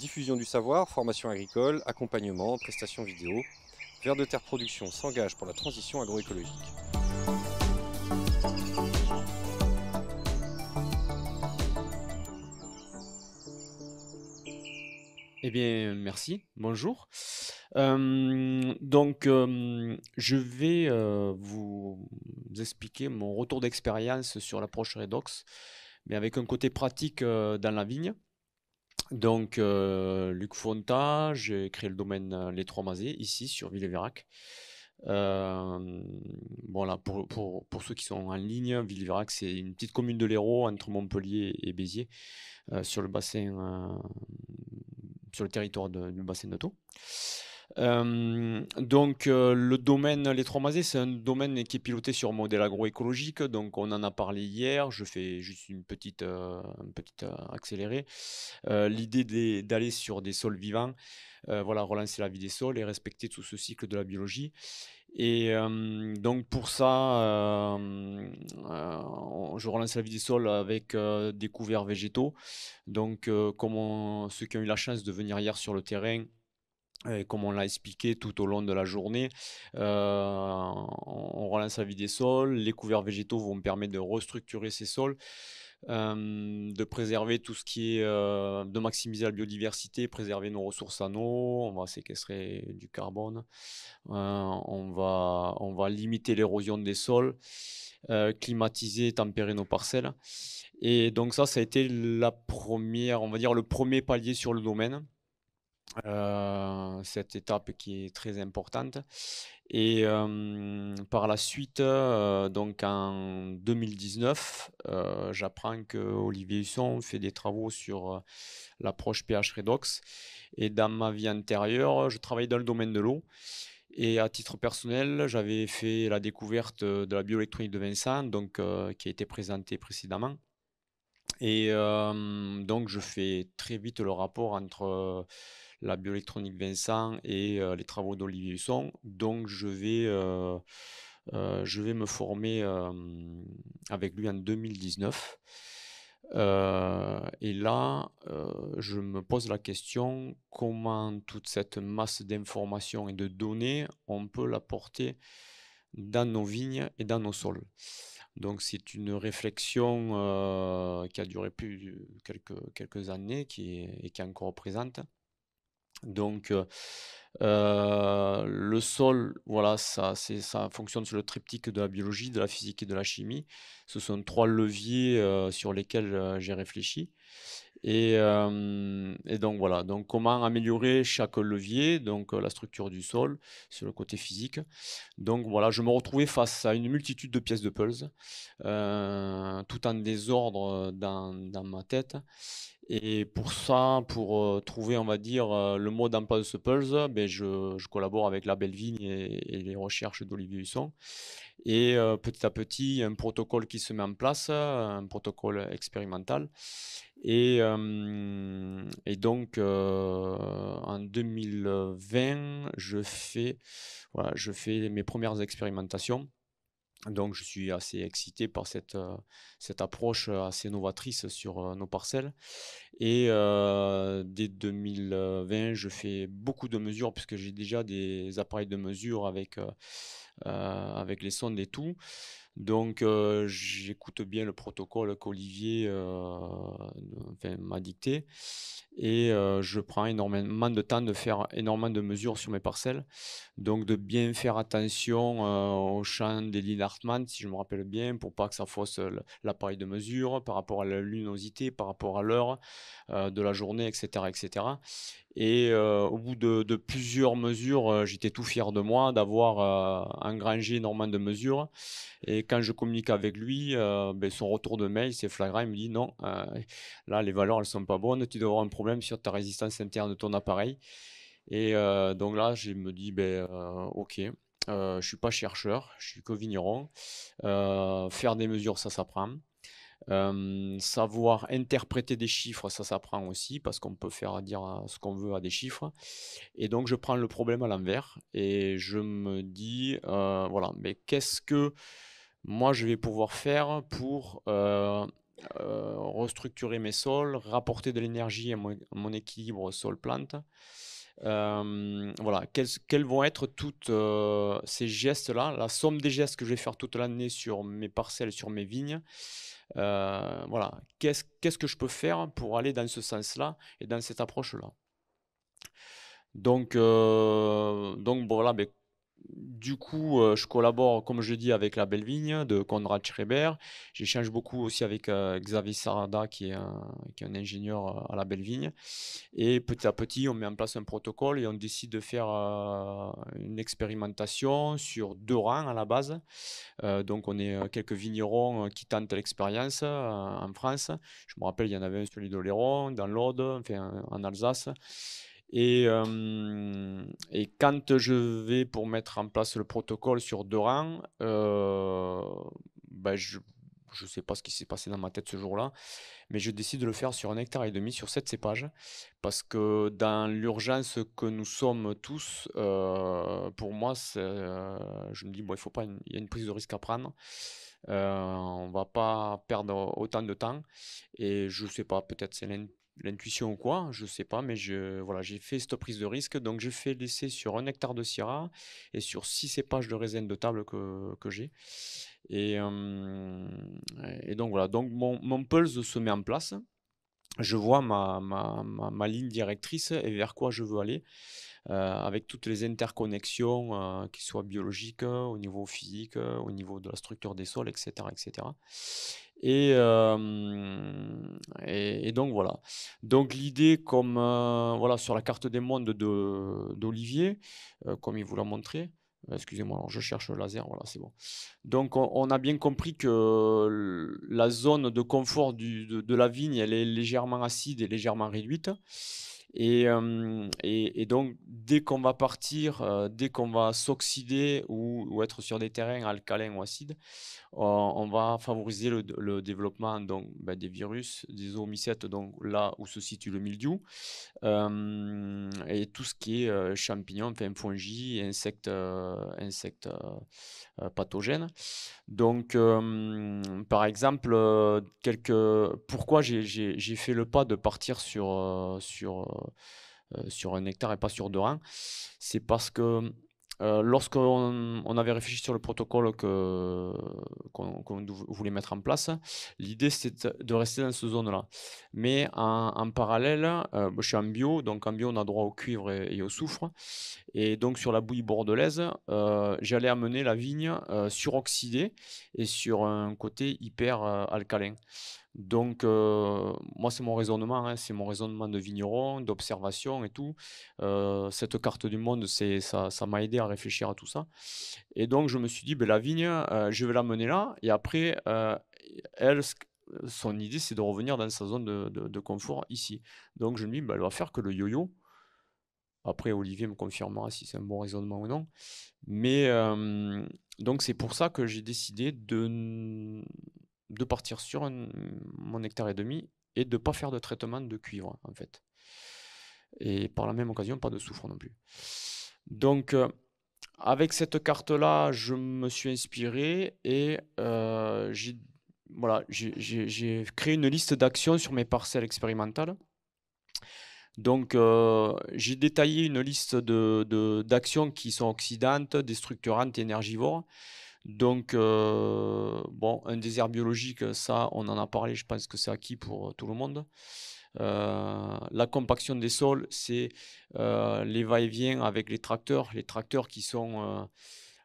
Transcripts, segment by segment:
Diffusion du savoir, formation agricole, accompagnement, prestations vidéo. Vers de Terre Production s'engage pour la transition agroécologique. Eh bien, merci. Bonjour. Euh, donc, euh, je vais euh, vous expliquer mon retour d'expérience sur l'approche Redox, mais avec un côté pratique dans la vigne. Donc, euh, Luc Fonta, j'ai créé le domaine euh, Les Trois Mazés, ici, sur Villeverac. Euh, voilà, pour, ceux qui sont en ligne, Villeverac, c'est une petite commune de l'Hérault entre Montpellier et Béziers, euh, sur le bassin, sur le territoire du bassin d'Auto. Euh, donc euh, le domaine Les Trois c'est un domaine qui est piloté sur modèle agroécologique. Donc on en a parlé hier. Je fais juste une petite, euh, petite accélérée. L'idée d'aller sur des sols vivants, voilà, relancer la vie des sols et respecter tout ce cycle de la biologie. Et donc pour ça, je relance la vie des sols avec des couverts végétaux. Donc comme ceux qui ont eu la chance de venir hier sur le terrain euh, comme on l'a expliqué tout au long de la journée, euh, on relance la vie des sols. Les couverts végétaux vont permettre de restructurer ces sols, euh, de préserver tout ce qui est, de maximiser la biodiversité, préserver nos ressources en eau. On va séquestrer du carbone. on va, on va limiter l'érosion des sols, climatiser, tempérer nos parcelles. Et donc ça, ça a été la première, on va dire le premier palier sur le domaine. Euh, cette étape qui est très importante. Et euh, par la suite, euh, donc en 2019, j'apprends que Olivier Husson fait des travaux sur l'approche pH redox. Et dans ma vie antérieure, je travaillais dans le domaine de l'eau. Et à titre personnel, j'avais fait la découverte de la bioélectronique de Vincent, donc, qui a été présentée précédemment. Et donc, je fais très vite le rapport entre la bioélectronique Vincent et euh, les travaux d'Olivier Husson. Donc je vais, euh, euh, je vais me former avec lui en 2019. et là, je me pose la question comment toute cette masse d'informations et de données, on peut la porter dans nos vignes et dans nos sols. Donc c'est une réflexion qui a duré plus quelques, quelques années et qui est encore présente. Donc, euh, euh, le sol, voilà, ça, ça fonctionne sur le triptyque de la biologie, de la physique et de la chimie. Ce sont trois leviers euh, sur lesquels j'ai réfléchi. Euh, et, donc voilà, donc comment améliorer chaque levier, donc euh, la structure du sol, sur le côté physique. Donc voilà, je me retrouvais face à une multitude de pièces de puzzle, euh, tout en désordre dans, ma tête. Et pour ça, pour trouver, on va dire, le mot d'emploi de ce puzzle, ben je, collabore avec la Belle Vigne et, et les recherches d'Olivier Husson. Et euh, petit à petit, un protocole qui se met en place, un protocole expérimental. Et, euh, donc, euh, en 2020, je fais, je fais mes premières expérimentations. Donc, je suis assez excité par cette, cette approche assez novatrice sur nos parcelles. Et dès 2020, je fais beaucoup de mesures puisque j'ai déjà des appareils de mesure avec, les sondes et tout. Donc, j'écoute bien le protocole qu'Olivier m'a dicté. Et je prends énormément de temps de faire énormément de mesures sur mes parcelles. Donc, de bien faire attention au champ des lignes Hartmann, si je me rappelle bien, pour pas que ça fausse l'appareil de mesure par rapport à la luminosité, par rapport à l'heure. Euh, de la journée, etc. etc. Et euh, au bout de, plusieurs mesures, euh, j'étais tout fier de moi d'avoir engrangé énormément de mesures. Et quand je communique avec lui, ben, son retour de mail, c'est flagrant. Il me dit non, là, les valeurs, elles sont pas bonnes. Tu dois avoir un problème sur ta résistance interne de ton appareil. Et donc là, je me dis, ben, ok, je suis pas chercheur, je suis que vigneron. faire des mesures, ça s'apprend savoir interpréter des chiffres, ça s'apprend aussi parce qu'on peut faire dire ce qu'on veut à des chiffres. Et donc je prends le problème à l'envers et je me dis, voilà, mais qu'est-ce que moi je vais pouvoir faire pour restructurer mes sols, rapporter de l'énergie à mon, équilibre sol-plante voilà, quels, vont être toutes ces gestes-là, la somme des gestes que je vais faire toute l'année sur mes parcelles, sur mes vignes, euh, voilà, qu'est-ce que je peux faire pour aller dans ce sens-là et dans cette approche-là donc, euh, donc voilà, mais du coup, euh, je collabore, comme je dis, avec La Belle Vigne de Konrad Schreiber. J'échange beaucoup aussi avec euh, Xavier Sarada, qui est, un, ingénieur euh, à La Belle Vigne. Et petit à petit, on met en place un protocole et on décide de faire une expérimentation sur deux rangs à la base. donc, on est quelques vignerons qui tentent l'expérience en France. Je me rappelle, il y en avait un sur l'île dans l'Aude, enfin, en Alsace. Et, euh, et, quand je vais pour mettre en place le protocole sur deux euh, ben, je ne sais pas ce qui s'est passé dans ma tête ce jour-là, mais je décide de le faire sur un hectare et demi, sur sept cépages, parce que dans l'urgence que nous sommes tous, euh, pour moi, euh, je me dis, bon, il faut pas, il y a une prise de risque à prendre. on va pas perdre autant de temps et je sais pas peut-être c'est l'intuition ou quoi, je ne sais pas, mais je voilà, j'ai fait cette prise de risque. Donc je fais l'essai sur un hectare de syrah et sur six cépages de raisin de table que, j'ai. Et, euh, et, donc voilà, donc mon, pulse se met en place. Je vois ma, ma, ligne directrice et vers quoi je veux aller. Euh, avec toutes les interconnexions, euh, qui soient biologiques, au niveau physique, au niveau de la structure des sols, etc. etc. Et, donc voilà. Donc l'idée, comme voilà sur la carte des mondes d'Olivier, de, comme il vous l'a montré, excusez-moi, je cherche le laser, voilà, c'est bon. Donc on, a bien compris que la zone de confort de, de, la vigne, elle est légèrement acide et légèrement réduite. Et, donc, dès qu'on va partir, dès qu'on va s'oxyder ou, être sur des terrains alcalins ou acides, on, va favoriser le, développement donc, ben, des virus, des homicètes, donc là où se situe le mildiou, et tout ce qui est champignons, enfin, insectes, insectes pathogènes. Donc, par exemple, quelques... pourquoi j'ai fait le pas de partir sur, sur euh, euh, sur un hectare et pas sur deux rangs, c'est parce que euh, lorsqu'on on avait réfléchi sur le protocole qu'on voulait mettre en place, l'idée c'était de rester dans cette zone-là. Mais en, parallèle, je suis en bio, donc en bio on a droit au cuivre et, au soufre. Et donc sur la bouillie bordelaise, j'allais amener la vigne suroxydée et sur un côté hyper alcalin. Donc, euh, moi, c'est mon raisonnement, hein, c'est mon raisonnement de vigneron, d'observation et tout. Euh, cette carte du monde, c'est ça, ça m'a aidé à réfléchir à tout ça. Et donc, je me suis dit, ben, la vigne, euh, je vais la mener là. Et après, elle, son idée, c'est de revenir dans sa zone de, confort ici. Donc, je me dis, ben, elle va faire que le yo-yo. Après, Olivier me confirmera si c'est un bon raisonnement ou non. Mais donc, c'est pour ça que j'ai décidé de de partir sur mon hectare et demi et de ne pas faire de traitement de cuivre, en fait. Et par la même occasion, pas de soufre non plus. Donc, euh, avec cette carte-là, je me suis inspiré et euh, j'ai créé une liste d'actions sur mes parcelles expérimentales. Donc, euh, j'ai détaillé une liste d'actions de, qui sont oxydantes, destructurantes et énergivores. Donc, euh, bon, un désert biologique, ça, on en a parlé, je pense que c'est acquis pour euh, tout le monde. Euh, la compaction des sols, c'est les va-et-vient avec les tracteurs. Les tracteurs qui sont,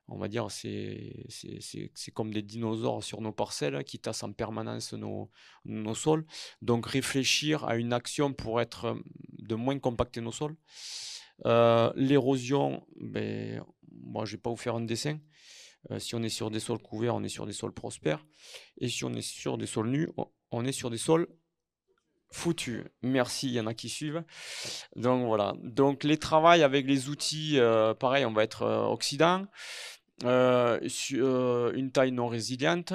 on va dire, c'est comme des dinosaures sur nos parcelles hein, qui tassent en permanence nos, sols. Donc, réfléchir à une action pour être de moins compacter nos sols. L'érosion, ben, moi, je ne vais pas vous faire un dessin. Euh, si on est sur des sols couverts, on est sur des sols prospères. Et si on est sur des sols nus, on est sur des sols foutus. Merci, il y en a qui suivent. Donc voilà. Donc les travails avec les outils, euh, pareil, on va être euh, oxydant, une taille non résiliente.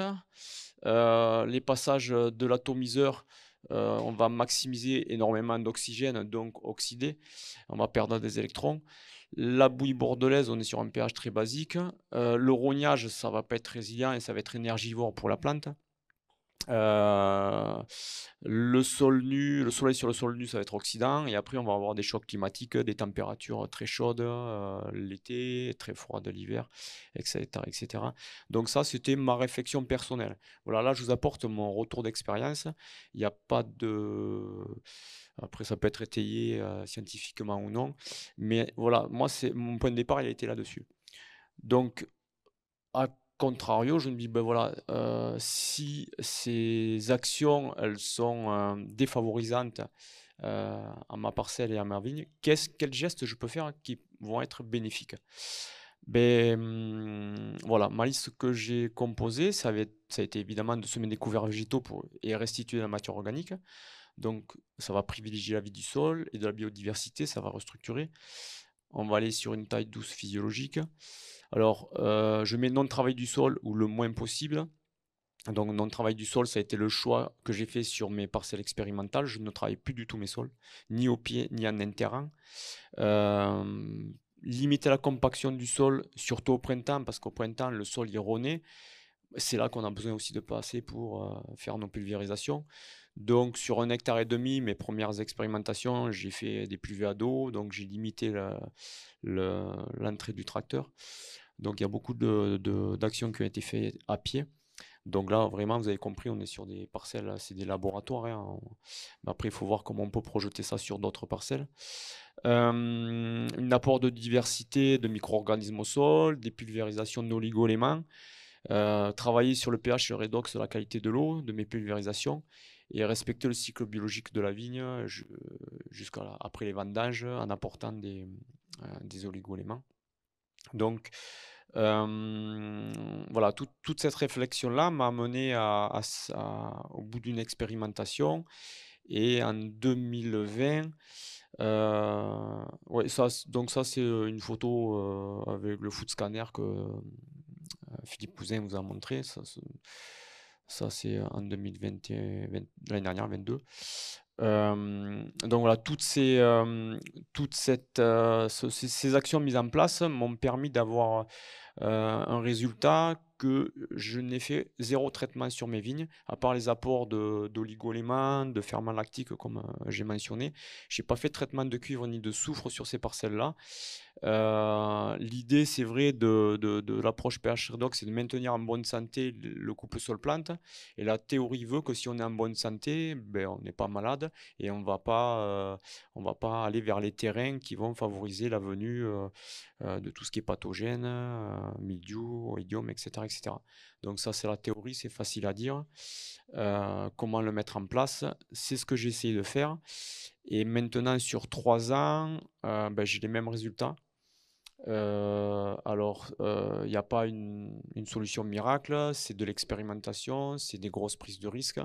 les passages de l'atomiseur on va maximiser énormément d'oxygène, donc oxydé, on va perdre des électrons. La bouille bordelaise, on est sur un pH très basique. Euh, le rognage, ça va pas être résilient et ça va être énergivore pour la plante. Euh, le sol nu, le soleil sur le sol nu, ça va être oxydant. Et après, on va avoir des chocs climatiques, des températures très chaudes euh, l'été, très froides l'hiver, etc., etc. Donc ça, c'était ma réflexion personnelle. Voilà, là, je vous apporte mon retour d'expérience. Il n'y a pas de après, ça peut être étayé euh, scientifiquement ou non. Mais voilà, moi, c'est mon point de départ, il a été là-dessus. Donc, à contrario, je me dis, ben voilà, euh, si ces actions, elles sont euh, défavorisantes à ma parcelle et à ma vigne, quels gestes je peux faire qui vont être bénéfiques ben, hmm, voilà, ma liste que j'ai composée, ça, ça a été évidemment de semer des couverts végétaux pour, et restituer la matière organique. Donc, ça va privilégier la vie du sol et de la biodiversité, ça va restructurer. On va aller sur une taille douce physiologique. Alors, euh, je mets non-travail du sol ou le moins possible. Donc, non-travail du sol, ça a été le choix que j'ai fait sur mes parcelles expérimentales. Je ne travaille plus du tout mes sols, ni au pied, ni en intérêt. Euh, limiter la compaction du sol, surtout au printemps, parce qu'au printemps, le sol est renaît. C'est là qu'on a besoin aussi de passer pour euh, faire nos pulvérisations. Donc sur un hectare et demi, mes premières expérimentations, j'ai fait des pulvées à dos, donc j'ai limité l'entrée du tracteur. Donc il y a beaucoup d'actions qui ont été faites à pied. Donc là, vraiment, vous avez compris, on est sur des parcelles, c'est des laboratoires. Hein. après, il faut voir comment on peut projeter ça sur d'autres parcelles. Euh, un apport de diversité de micro-organismes au sol, des pulvérisations d'oligo-éléments, euh, travailler sur le pH le redox, la qualité de l'eau, de mes pulvérisations, et respecter le cycle biologique de la vigne après les vendanges en apportant des, euh, oligo-éléments. Donc, euh, voilà, toute cette réflexion-là m'a mené au bout d'une expérimentation. Et en 2020, euh, donc ça c'est une photo avec le foot scanner que Philippe Pouzin vous a montré. Ça, c'est euh, en 2021, l'année dernière, 22. Euh, donc voilà, toutes euh, ces, ces actions mises en place m'ont permis d'avoir un résultat que je n'ai fait zéro traitement sur mes vignes, à part les apports doligo de, de ferments lactiques, comme j'ai mentionné. Je n'ai pas fait de traitement de cuivre ni de soufre sur ces parcelles-là. Euh, l'idée, c'est vrai, de, l'approche PH Redox, c'est de maintenir en bonne santé le couple sol-plante. Et la théorie veut que si on est en bonne santé, ben, on n'est pas malade et on ne va pas, euh, on va pas aller vers les terrains qui vont favoriser la venue euh, de tout ce qui est pathogène, milieu, idiome, etc., etc. Donc ça, c'est la théorie, c'est facile à dire. comment le mettre en place, c'est ce que j'ai essayé de faire. Et maintenant, sur trois ans, ben, j'ai les mêmes résultats. Euh, alors, il euh, n'y a pas une, solution miracle, c'est de l'expérimentation, c'est des grosses prises de risques.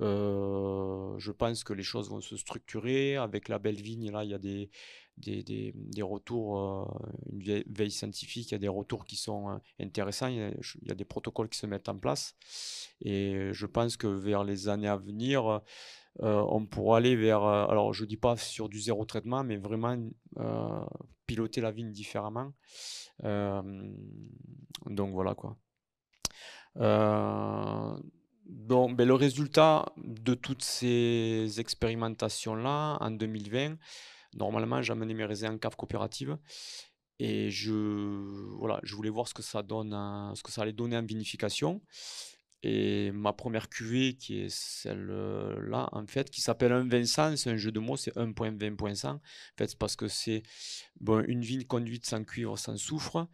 Euh, je pense que les choses vont se structurer. Avec la belle vigne, là, il y a des, des, des, des retours, une veille, scientifique, il y a des retours qui sont intéressants, il y, il y, a, des protocoles qui se mettent en place. Et je pense que vers les années à venir, on pourra aller vers, alors je ne dis pas sur du zéro traitement, mais vraiment la vigne différemment. donc voilà quoi. donc, ben, le résultat de toutes ces expérimentations-là en 2020, normalement j'amenais mes raisins en cave coopérative et je voilà je voulais voir ce que ça donne ce que ça allait donner en vinification et ma première cuvée, qui est celle-là, en fait, qui s'appelle un Vincent, c'est un jeu de mots, c'est 1,20.100. En fait, c'est parce que c'est une vigne conduite sans cuivre, sans soufre.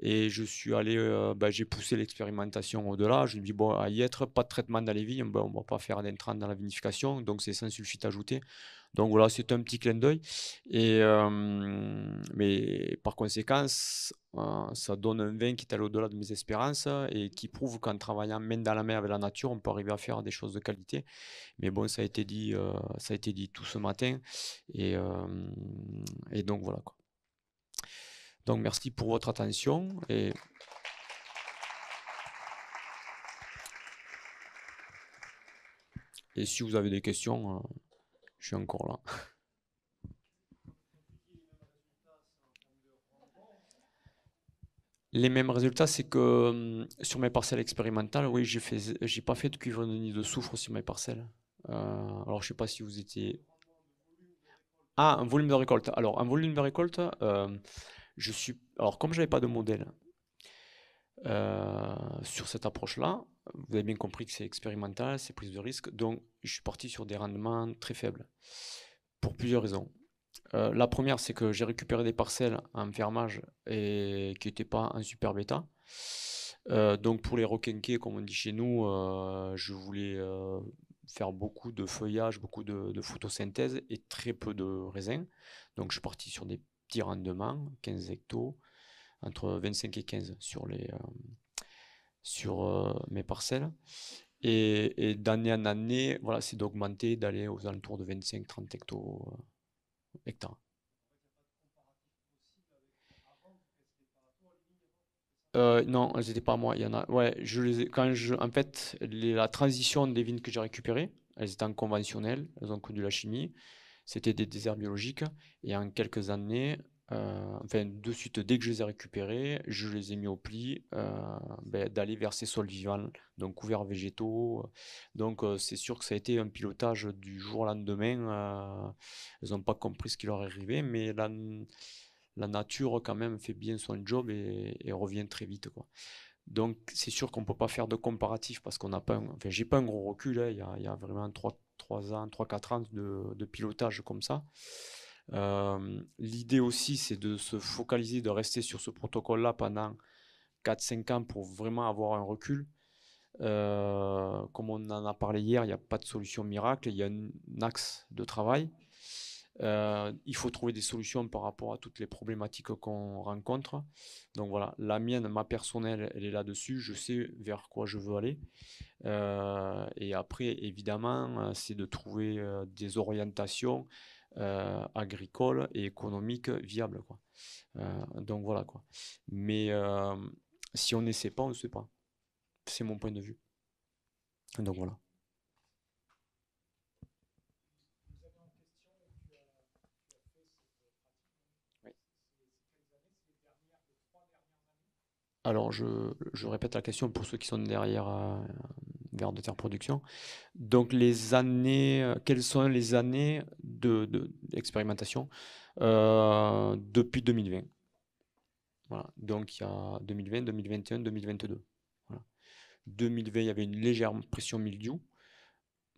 Et je suis allé, euh, bah, j'ai poussé l'expérimentation au-delà. Je me dis, bon, à y être, pas de traitement dans les vignes, on ne va pas faire d'entrant dans la vinification, donc c'est sans sulfite ajouté. Donc voilà, c'est un petit clin d'œil. Et, mais par conséquence, euh, ça donne un vin qui est allé au-delà de mes espérances et qui prouve qu'en travaillant main dans la main avec la nature, on peut arriver à faire des choses de qualité. Mais bon, ça a été dit, euh, ça a été dit tout ce matin. Et, donc voilà. Quoi. Donc merci pour votre attention. Et... Et si vous avez des questions, euh, je suis encore là. Les mêmes résultats, c'est que hum, sur mes parcelles expérimentales, oui, j'ai j'ai pas fait de cuivre ni de soufre sur mes parcelles. Euh, alors, je sais pas si vous étiez. Ah, un volume de récolte. Alors, un volume de récolte, euh, je suis. Alors, comme j'avais pas de modèle, euh, sur cette approche-là, vous avez bien compris que c'est expérimental, c'est prise de risque, donc je suis parti sur des rendements très faibles, pour plusieurs raisons. Euh, la première, c'est que j'ai récupéré des parcelles en fermage et qui n'étaient pas en super bêta. Euh, donc pour les roquinquets, comme on dit chez nous, je voulais faire beaucoup de feuillage, beaucoup de, photosynthèse et très peu de raisins. Donc je suis parti sur des petits rendements, 15 hectos, entre 25 et 15 sur, les, euh, sur euh, mes parcelles. Et, d'année en année, voilà, c'est d'augmenter, d'aller aux alentours de 25-30 euh, hectares. non, elles n'étaient pas à moi. Il y en a. Ouais, je les quand je, en fait, la transition des vignes que j'ai récupérées, elles étaient en conventionnel, elles ont connu la chimie, c'était des déserts biologiques. Et en quelques années, euh, enfin, de suite, dès que je les ai récupérés, je les ai mis au pli, euh, ben, d'aller vers ces sols vivants, donc couverts végétaux. Donc, euh, c'est sûr que ça a été un pilotage du jour au lendemain. ils n'ont pas compris ce qui leur est arrivé mais la, la nature, quand même, fait bien son job et, revient très vite. Quoi. Donc, c'est sûr qu'on ne peut pas faire de comparatif parce qu'on n'a pas, enfin, j'ai pas un gros recul. Hein. Il y, a, vraiment 3, 3 ans, 3-4 ans de, de pilotage comme ça. Euh, l'idée aussi, c'est de se focaliser, de rester sur ce protocole-là pendant 4-5 ans pour vraiment avoir un recul. Euh, comme on en a parlé hier, il n'y a pas de solution miracle, il y a un axe de travail. Euh, il faut trouver des solutions par rapport à toutes les problématiques qu'on rencontre. Donc voilà, la mienne, ma personnelle, elle est là-dessus. Je sais vers quoi je veux aller. et après, évidemment, c'est de trouver des orientations, euh, agricole et économique viable. Quoi. Euh, donc voilà. Quoi. Mais euh, si on n'essaie pas, on ne sait pas. C'est mon point de vue. Donc voilà. Alors, je, je, répète la question pour ceux qui sont derrière, de terre production. Donc, les années, euh, quelles sont les années d'expérimentation de, euh, depuis 2020 Donc, il y a 2020, 2021, 2022. 2020, il y avait une légère pression mildiou.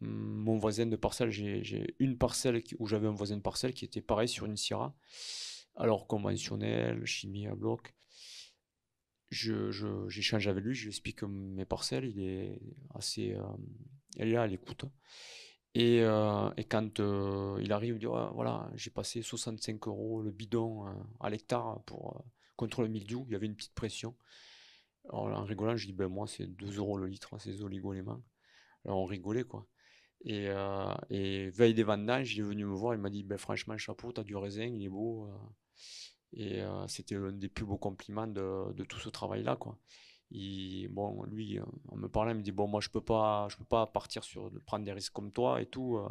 Mon voisin de parcelle, j'ai une parcelle où j'avais un voisin de parcelle qui était pareil sur une Syrah. Alors, conventionnelle, chimie à bloc j'échange je, j'échange avec lui, je lui explique mes parcelles, il est assez, euh, elle est là, elle écoute. Et, euh, et quand euh, il arrive, il dit voilà, j'ai passé 65 euros le bidon à l'hectare pour contre le mildiou, il y avait une petite pression. Alors, en rigolant, je dis ben moi c'est 2 euros le litre, hein, ces oligoléments. Alors on rigolait quoi. Et, et veille des vendanges, il est venu me voir, il m'a dit ben franchement chapeau, t'as du raisin, il est beau. Et euh, c'était l'un des plus beaux compliments de, tout ce travail-là. Quoi. Il, bon, lui, euh, on me parlait, il me dit Bon, moi, je ne peux, pas, je peux pas partir sur prendre des risques comme toi et tout. Euh,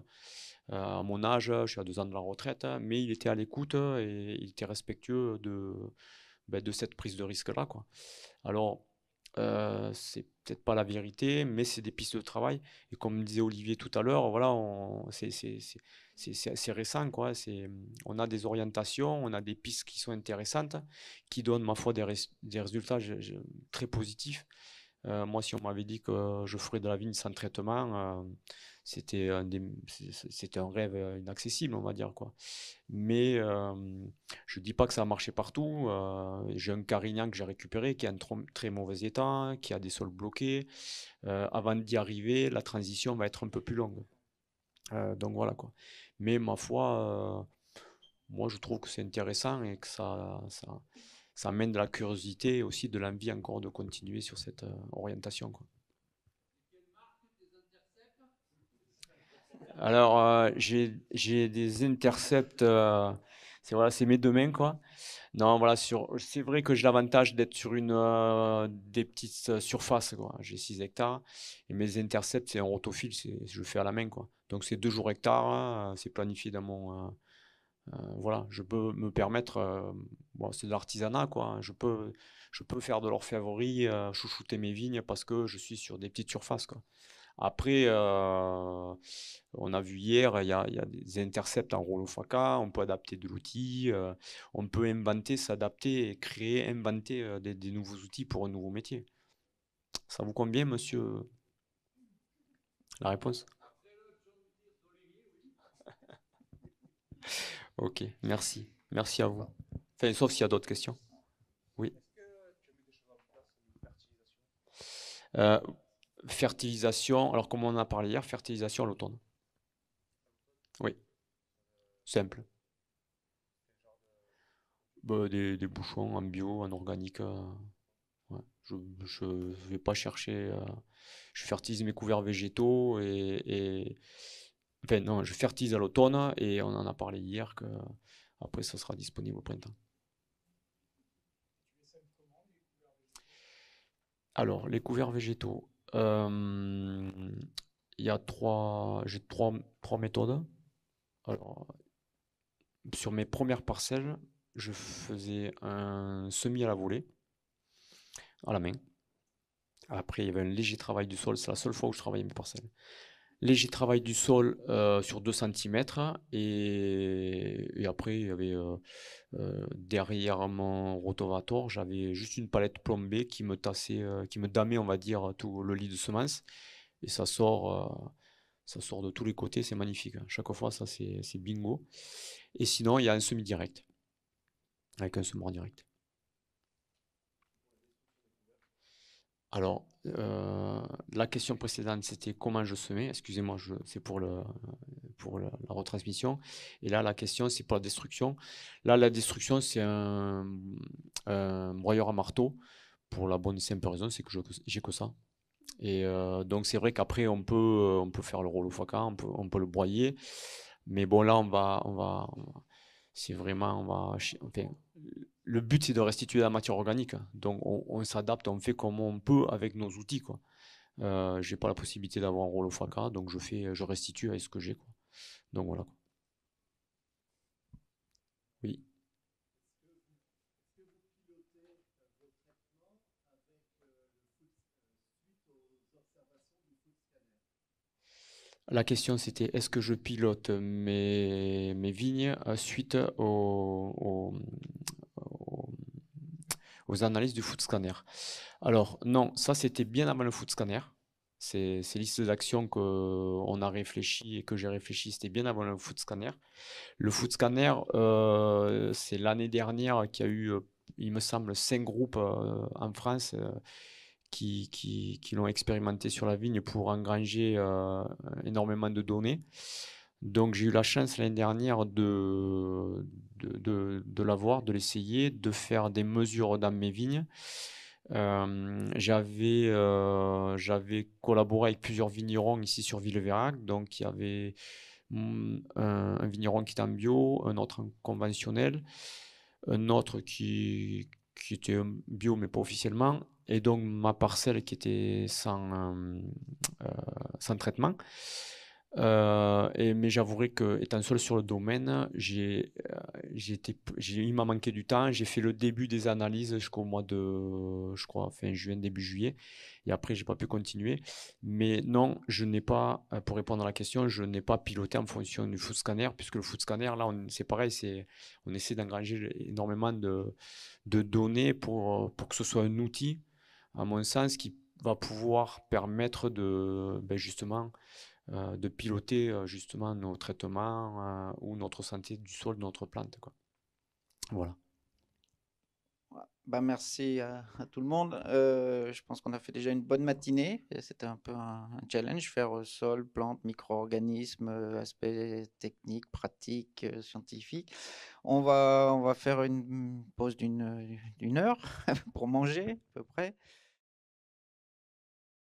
à mon âge, je suis à deux ans de la retraite, hein, mais il était à l'écoute hein, et il était respectueux de, ben, de cette prise de risque-là. Quoi. Alors, euh, c'est peut-être pas la vérité, mais c'est des pistes de travail. Et comme disait Olivier tout à l'heure, voilà, on, c'est, c'est récent. Quoi. Mmh, on a des orientations, on a des pistes qui sont intéressantes, qui donnent, ma foi, des, résultats très positifs. Euh, moi, si on m'avait dit que je ferais de la vigne sans traitement, euh, c'était un, rêve euh, inaccessible, on va dire. Quoi. Mais je ne dis pas que ça a marché partout. j'ai un Carignan que j'ai récupéré qui est en très mauvais état, qui a des sols bloqués. avant d'y arriver, la transition va être un peu plus longue. donc voilà quoi. Mais ma foi, euh, moi je trouve que c'est intéressant et que ça, ça, amène de la curiosité et aussi de l'envie encore de continuer sur cette euh, orientation. Alors, euh, j'ai des intercepts c'est voilà, mes deux mains quoi. Non, voilà, c'est vrai que j'ai l'avantage d'être sur une euh, des petites euh, surfaces J'ai 6 hectares et mes intercepts c'est en rotofile, je fais à la main quoi. Donc c'est deux jours hectares, hein, euh, c'est planifié dans mon voilà, je peux me permettre, c'est de l'artisanat quoi. Hein. Je peux, je peux faire de l'orfèvrerie, chouchouter mes vignes parce que je suis sur des petites surfaces quoi. Après, euh, on a vu hier, il y a, des intercepts en rouleau FACA, on peut adapter de l'outil, euh, on peut inventer, s'adapter et créer, inventer euh, des, nouveaux outils pour un nouveau métier. Ça vous convient, monsieur La réponse Ok, merci. Merci à vous. Enfin, sauf s'il y a d'autres questions. Oui. Euh, fertilisation, alors comme on en a parlé hier, fertilisation à l'automne. Oui. Simple. Bah, des, des, bouchons en bio, en organique. Euh, je ne vais pas chercher. Euh, je fertilise mes couverts végétaux et, Enfin, non, je fertilise à l'automne et on en a parlé hier que après ça sera disponible au printemps. Alors, les couverts végétaux, euh, il y a trois, j'ai trois, méthodes. Alors, sur mes premières parcelles, je faisais un semi à la volée, à la main. Après, il y avait un léger travail du sol. C'est la seule fois où je travaillais mes parcelles léger travail du sol euh, sur 2 cm et, après il y avait euh, euh, derrière mon rotovator j'avais juste une palette plombée qui me tassait qui me damait on va dire tout le lit de semences. et ça sort ça sort de tous les côtés c'est magnifique hein. chaque fois ça c'est bingo et sinon il y a un semi direct avec un semoir direct Alors, euh, la question précédente, c'était comment je semais. Excusez-moi, c'est pour, le, pour la retransmission. Et là, la question, c'est pour la destruction. Là, la destruction, c'est un, broyeur à marteau. Pour la bonne et simple raison, c'est que j'ai que ça. Et euh, donc, c'est vrai qu'après, on peut, on peut faire le rôle au on peut, on peut le broyer. Mais bon, là, on va. On va, c'est vraiment. On va, enfin, le but, c'est de restituer la matière organique. Hein. Donc, on, s'adapte, on fait comme on peut avec nos outils. Euh, je n'ai pas la possibilité d'avoir un rôle au FACA, donc je fais, je restitue avec ce que j'ai. Donc voilà. Oui. La question c'était est-ce que je pilote mes, mes vignes euh, suite au, aux analyses du food scanner. Alors non, ça c'était bien avant le food scanner. Ces, listes d'actions qu'on a réfléchi et que j'ai réfléchi, c'était bien avant le food scanner. Le food scanner, euh, c'est l'année dernière qu'il y a eu, euh, il me semble, cinq groupes euh, en France qui, qui, qui l'ont expérimenté sur la vigne pour engranger énormément de données. Donc j'ai eu la chance l'année dernière de, de, l'avoir, de l'essayer, de faire des mesures dans mes vignes. Euh, euh, j'avais, collaboré avec plusieurs vignerons ici sur Villeverac. Donc il y avait mm, un, vigneron qui était en bio, un autre en conventionnel, un autre qui, était bio mais pas officiellement. Et donc ma parcelle qui était sans, euh, sans traitement. Euh, et, mais j'avouerai que étant seul sur le domaine, j'ai, euh, été, il m'a manqué du temps. J'ai fait le début des analyses jusqu'au mois de, je crois, fin juin, début juillet. Et après, j'ai pas pu continuer. Mais non, je n'ai pas, euh, pour répondre à la question, je n'ai pas piloté en fonction du foot scanner, puisque le foot scanner, là, c'est pareil, c'est, on essaie d'engranger énormément de, de données pour, pour que ce soit un outil, à mon sens, qui va pouvoir permettre de, ben, justement, euh, de piloter euh, justement nos traitements euh, ou notre santé du sol de notre plante. Voilà. Bah, merci à, tout le monde. je pense qu'on a fait déjà une bonne matinée. C'était un peu un, challenge, faire sol, plante, micro-organismes, aspects techniques, pratiques, scientifiques. On va, on va faire une pause d'une heure pour manger à peu près.